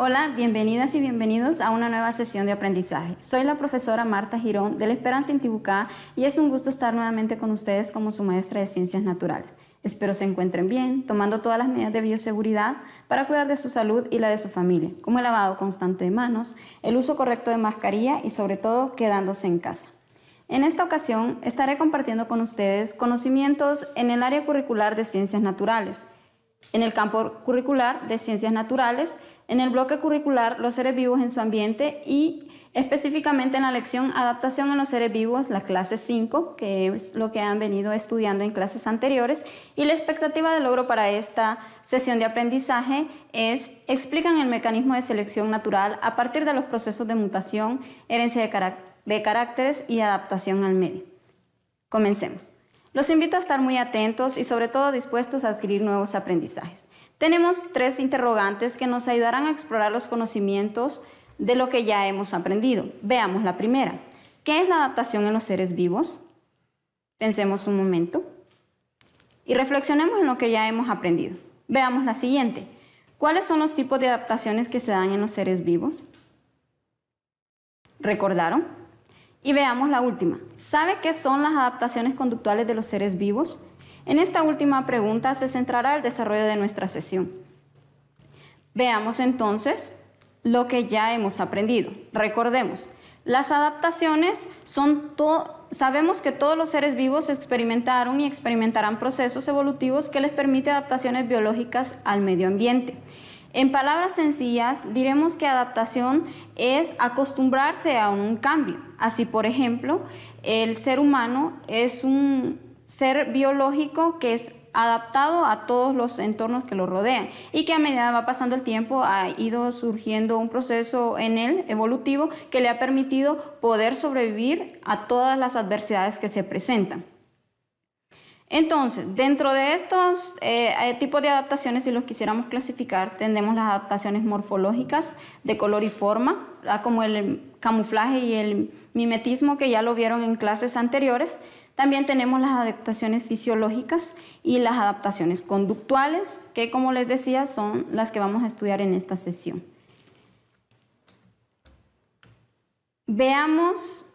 Hola, bienvenidas y bienvenidos a una nueva sesión de aprendizaje. Soy la profesora Marta Girón de la Esperanza Intibucá y es un gusto estar nuevamente con ustedes como su maestra de Ciencias Naturales. Espero se encuentren bien, tomando todas las medidas de bioseguridad para cuidar de su salud y la de su familia, como el lavado constante de manos, el uso correcto de mascarilla y sobre todo quedándose en casa. En esta ocasión estaré compartiendo con ustedes conocimientos en el área curricular de Ciencias Naturales en el campo curricular de ciencias naturales, en el bloque curricular los seres vivos en su ambiente y específicamente en la lección adaptación a los seres vivos, la clase 5, que es lo que han venido estudiando en clases anteriores, y la expectativa de logro para esta sesión de aprendizaje es explican el mecanismo de selección natural a partir de los procesos de mutación, herencia de caracteres y adaptación al medio. Comencemos. Los invito a estar muy atentos y sobre todo dispuestos a adquirir nuevos aprendizajes. Tenemos tres interrogantes que nos ayudarán a explorar los conocimientos de lo que ya hemos aprendido. Veamos la primera. ¿Qué es la adaptación en los seres vivos? Pensemos un momento y reflexionemos en lo que ya hemos aprendido. Veamos la siguiente. ¿Cuáles son los tipos de adaptaciones que se dan en los seres vivos? ¿Recordaron? Y veamos la última. ¿Sabe qué son las adaptaciones conductuales de los seres vivos? En esta última pregunta se centrará el desarrollo de nuestra sesión. Veamos entonces lo que ya hemos aprendido. Recordemos, las adaptaciones son todo... Sabemos que todos los seres vivos experimentaron y experimentarán procesos evolutivos que les permiten adaptaciones biológicas al medio ambiente. En palabras sencillas, diremos que adaptación es acostumbrarse a un cambio. Así, por ejemplo, el ser humano es un ser biológico que es adaptado a todos los entornos que lo rodean y que a medida va pasando el tiempo ha ido surgiendo un proceso en él evolutivo que le ha permitido poder sobrevivir a todas las adversidades que se presentan. Entonces, dentro de estos eh, eh, tipos de adaptaciones, si los quisiéramos clasificar, tenemos las adaptaciones morfológicas de color y forma, ah, como el camuflaje y el mimetismo que ya lo vieron en clases anteriores. También tenemos las adaptaciones fisiológicas y las adaptaciones conductuales, que como les decía son las que vamos a estudiar en esta sesión. Veamos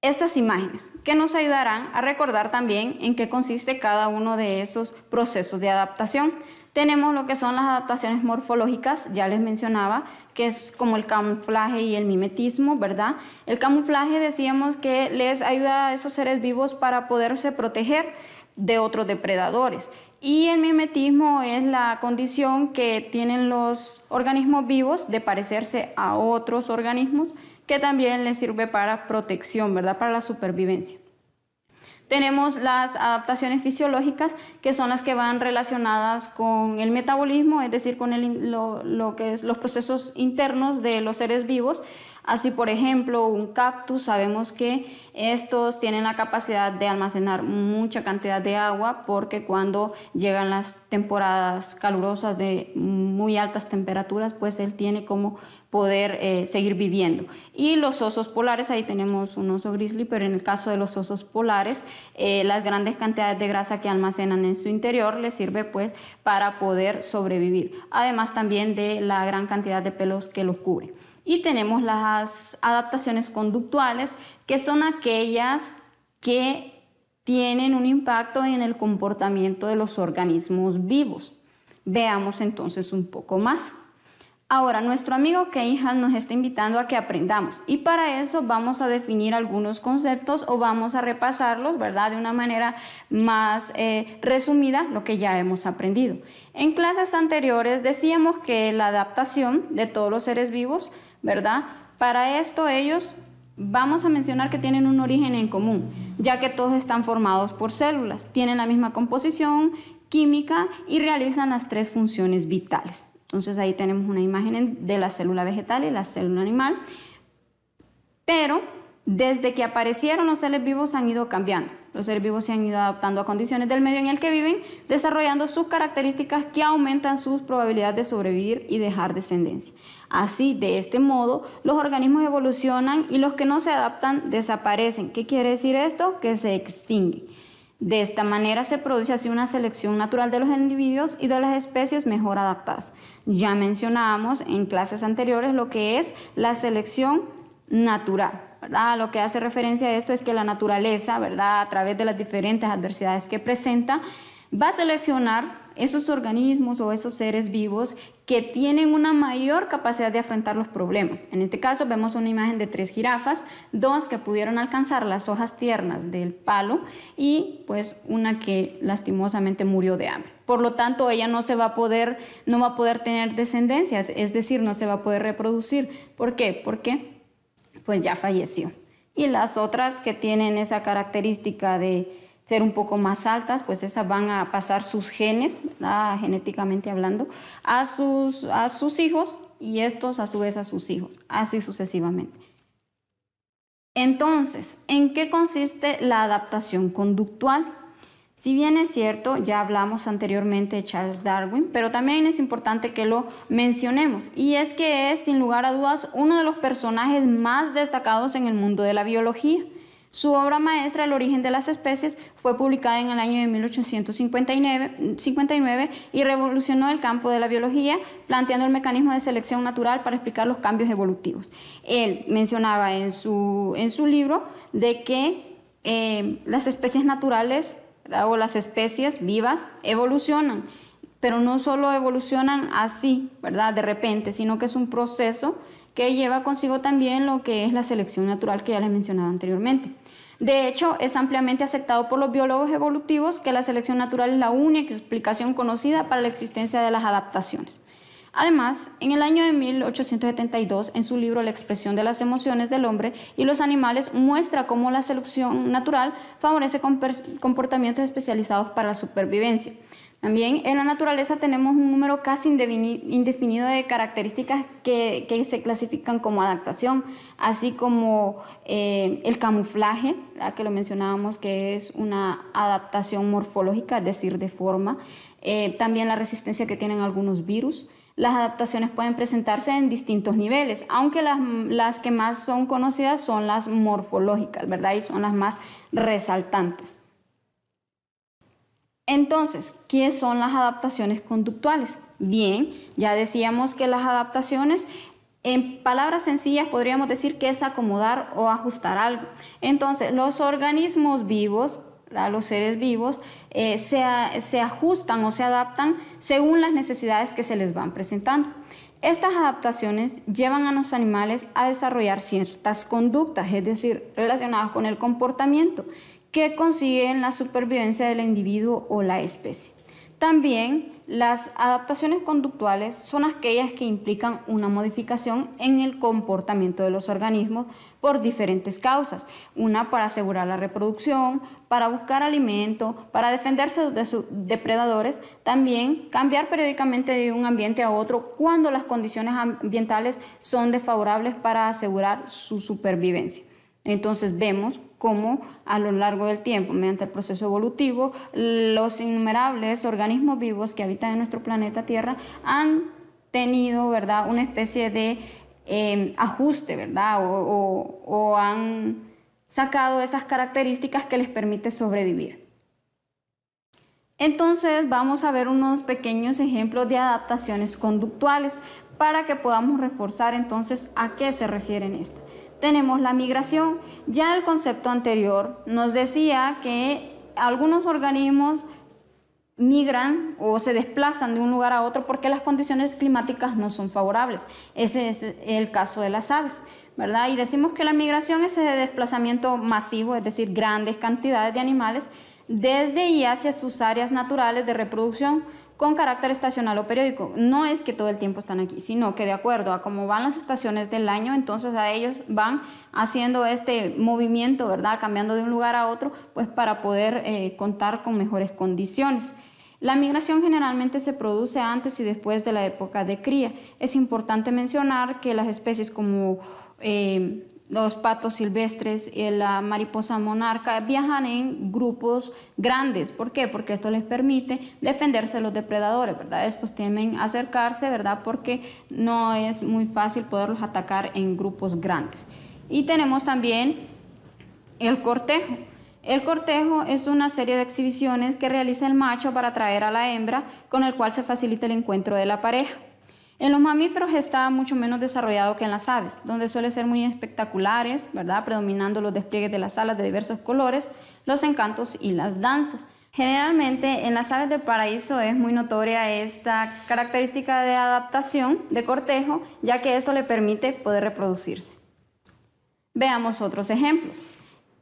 estas imágenes, que nos ayudarán a recordar también en qué consiste cada uno de esos procesos de adaptación. Tenemos lo que son las adaptaciones morfológicas, ya les mencionaba, que es como el camuflaje y el mimetismo, ¿verdad? El camuflaje decíamos que les ayuda a esos seres vivos para poderse proteger de otros depredadores. Y el mimetismo es la condición que tienen los organismos vivos de parecerse a otros organismos que también les sirve para protección, ¿verdad? Para la supervivencia. Tenemos las adaptaciones fisiológicas, que son las que van relacionadas con el metabolismo, es decir, con lo, que es los procesos internos de los seres vivos. Así, por ejemplo, un cactus, sabemos que estos tienen la capacidad de almacenar mucha cantidad de agua porque cuando llegan las temporadas calurosas de muy altas temperaturas, pues él tiene como poder eh, seguir viviendo. Y los osos polares, ahí tenemos un oso grizzly, pero en el caso de los osos polares, eh, las grandes cantidades de grasa que almacenan en su interior les sirve pues para poder sobrevivir, además también de la gran cantidad de pelos que los cubre. Y tenemos las adaptaciones conductuales, que son aquellas que tienen un impacto en el comportamiento de los organismos vivos. Veamos entonces un poco más. Ahora, nuestro amigo Keihan nos está invitando a que aprendamos y para eso vamos a definir algunos conceptos o vamos a repasarlos, ¿verdad? De una manera más eh, resumida lo que ya hemos aprendido. En clases anteriores decíamos que la adaptación de todos los seres vivos, ¿verdad? Para esto ellos vamos a mencionar que tienen un origen en común, ya que todos están formados por células, tienen la misma composición química y realizan las tres funciones vitales. Entonces ahí tenemos una imagen de la célula vegetal y la célula animal. Pero desde que aparecieron los seres vivos han ido cambiando. Los seres vivos se han ido adaptando a condiciones del medio en el que viven, desarrollando sus características que aumentan sus probabilidades de sobrevivir y dejar descendencia. Así, de este modo, los organismos evolucionan y los que no se adaptan desaparecen. ¿Qué quiere decir esto? Que se extinguen. De esta manera se produce así una selección natural de los individuos y de las especies mejor adaptadas. Ya mencionábamos en clases anteriores lo que es la selección natural. Lo que hace referencia a esto es que la naturaleza, ¿verdad? a través de las diferentes adversidades que presenta, va a seleccionar esos organismos o esos seres vivos que tienen una mayor capacidad de afrontar los problemas. En este caso vemos una imagen de tres jirafas, dos que pudieron alcanzar las hojas tiernas del palo y pues una que lastimosamente murió de hambre. Por lo tanto, ella no se va a poder no va a poder tener descendencias, es decir, no se va a poder reproducir. ¿Por qué? Porque pues ya falleció. Y las otras que tienen esa característica de ser un poco más altas, pues esas van a pasar sus genes, genéticamente hablando, a sus, a sus hijos y estos a su vez a sus hijos, así sucesivamente. Entonces, ¿en qué consiste la adaptación conductual? Si bien es cierto, ya hablamos anteriormente de Charles Darwin, pero también es importante que lo mencionemos, y es que es, sin lugar a dudas, uno de los personajes más destacados en el mundo de la biología. Su obra maestra, El origen de las especies, fue publicada en el año de 1859 y revolucionó el campo de la biología, planteando el mecanismo de selección natural para explicar los cambios evolutivos. Él mencionaba en su, en su libro de que eh, las especies naturales o las especies vivas evolucionan pero no solo evolucionan así, ¿verdad? De repente, sino que es un proceso que lleva consigo también lo que es la selección natural que ya les mencionaba anteriormente. De hecho, es ampliamente aceptado por los biólogos evolutivos que la selección natural es la única explicación conocida para la existencia de las adaptaciones. Además, en el año de 1872, en su libro La expresión de las emociones del hombre y los animales, muestra cómo la selección natural favorece comportamientos especializados para la supervivencia. También en la naturaleza tenemos un número casi indefinido de características que, se clasifican como adaptación, así como eh, el camuflaje, que lo mencionábamos que es una adaptación morfológica, es decir, de forma, eh, también la resistencia que tienen algunos virus, las adaptaciones pueden presentarse en distintos niveles, aunque las, que más son conocidas son las morfológicas, ¿verdad? Y son las más resaltantes. Entonces, ¿qué son las adaptaciones conductuales? Bien, ya decíamos que las adaptaciones, en palabras sencillas, podríamos decir que es acomodar o ajustar algo. Entonces, los organismos vivos a los seres vivos, eh, se, se ajustan o se adaptan según las necesidades que se les van presentando. Estas adaptaciones llevan a los animales a desarrollar ciertas conductas, es decir, relacionadas con el comportamiento, que consiguen la supervivencia del individuo o la especie. También las adaptaciones conductuales son aquellas que implican una modificación en el comportamiento de los organismos por diferentes causas. Una para asegurar la reproducción, para buscar alimento, para defenderse de sus depredadores, también cambiar periódicamente de un ambiente a otro cuando las condiciones ambientales son desfavorables para asegurar su supervivencia. Entonces vemos cómo a lo largo del tiempo, mediante el proceso evolutivo, los innumerables organismos vivos que habitan en nuestro planeta Tierra han tenido ¿verdad? una especie de em, ajuste, ¿verdad? O, han sacado esas características que les permite sobrevivir. Entonces vamos a ver unos pequeños ejemplos de adaptaciones conductuales para que podamos reforzar entonces a qué se refieren estas tenemos la migración. Ya el concepto anterior nos decía que algunos organismos migran o se desplazan de un lugar a otro porque las condiciones climáticas no son favorables. Ese es el caso de las aves, ¿verdad? Y decimos que la migración es el desplazamiento masivo, es decir, grandes cantidades de animales desde y hacia sus áreas naturales de reproducción con carácter estacional o periódico. No es que todo el tiempo están aquí, sino que de acuerdo a cómo van las estaciones del año, entonces a ellos van haciendo este movimiento, ¿verdad? Cambiando de un lugar a otro, pues para poder eh, contar con mejores condiciones. La migración generalmente se produce antes y después de la época de cría. Es importante mencionar que las especies como eh, los patos silvestres, y eh, la mariposa monarca, viajan en grupos grandes. ¿Por qué? Porque esto les permite defenderse de los depredadores, ¿verdad? Estos temen acercarse, ¿verdad? Porque no es muy fácil poderlos atacar en grupos grandes. Y tenemos también el cortejo. El cortejo es una serie de exhibiciones que realiza el macho para atraer a la hembra, con el cual se facilita el encuentro de la pareja. En los mamíferos está mucho menos desarrollado que en las aves, donde suele ser muy espectaculares, ¿verdad? Predominando los despliegues de las alas de diversos colores, los encantos y las danzas. Generalmente en las aves de paraíso es muy notoria esta característica de adaptación, de cortejo, ya que esto le permite poder reproducirse. Veamos otros ejemplos.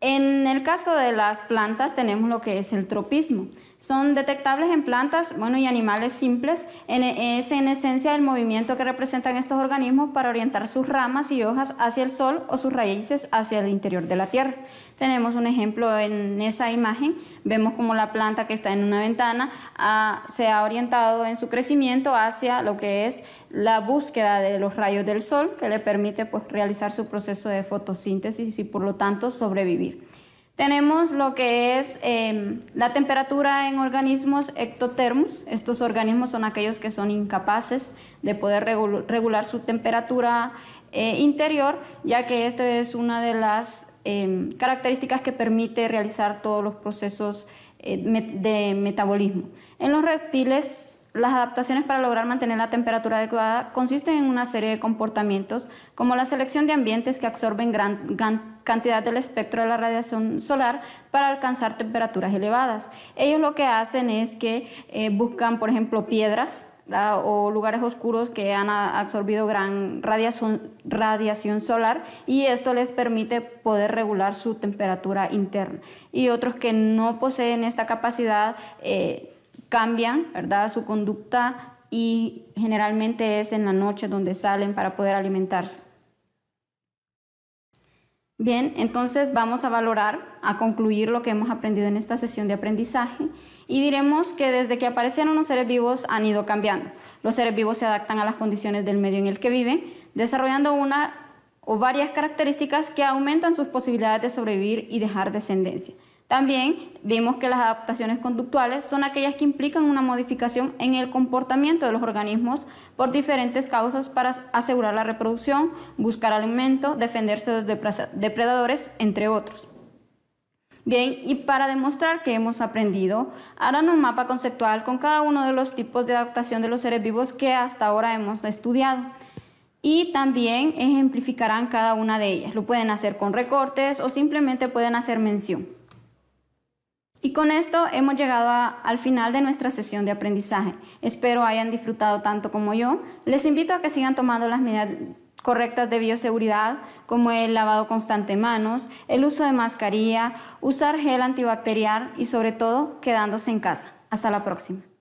En el caso de las plantas tenemos lo que es el tropismo. Son detectables en plantas bueno, y animales simples. En, e, es en esencia el movimiento que representan estos organismos para orientar sus ramas y hojas hacia el sol o sus raíces hacia el interior de la tierra. Tenemos un ejemplo en esa imagen. Vemos como la planta que está en una ventana ah, se ha orientado en su crecimiento hacia lo que es la búsqueda de los rayos del sol que le permite pues, realizar su proceso de fotosíntesis y por lo tanto sobrevivir. Tenemos lo que es em, la temperatura en organismos ectotermos. Estos organismos son aquellos que son incapaces de poder regular su temperatura eh, interior, ya que esta es una de las em, características que permite realizar todos los procesos eh, de metabolismo. En los reptiles, las adaptaciones para lograr mantener la temperatura adecuada consisten en una serie de comportamientos como la selección de ambientes que absorben gran, cantidad del espectro de la radiación solar para alcanzar temperaturas elevadas. Ellos lo que hacen es que eh, buscan, por ejemplo, piedras o lugares oscuros que han absorbido gran radiación, solar y esto les permite poder regular su temperatura interna. Y otros que no poseen esta capacidad eh, cambian ¿verdad? su conducta y generalmente es en la noche donde salen para poder alimentarse. Bien, entonces vamos a valorar, a concluir lo que hemos aprendido en esta sesión de aprendizaje y diremos que desde que aparecieron los seres vivos han ido cambiando. Los seres vivos se adaptan a las condiciones del medio en el que viven, desarrollando una o varias características que aumentan sus posibilidades de sobrevivir y dejar descendencia. También vimos que las adaptaciones conductuales son aquellas que implican una modificación en el comportamiento de los organismos por diferentes causas para asegurar la reproducción, buscar alimento, defenderse de depredadores, entre otros. Bien, y para demostrar que hemos aprendido, harán un mapa conceptual con cada uno de los tipos de adaptación de los seres vivos que hasta ahora hemos estudiado. Y también ejemplificarán cada una de ellas. Lo pueden hacer con recortes o simplemente pueden hacer mención. Y con esto hemos llegado al final de nuestra sesión de aprendizaje. Espero hayan disfrutado tanto como yo. Les invito a que sigan tomando las medidas correctas de bioseguridad, como el lavado constante de manos, el uso de mascarilla, usar gel antibacterial y sobre todo quedándose en casa. Hasta la próxima.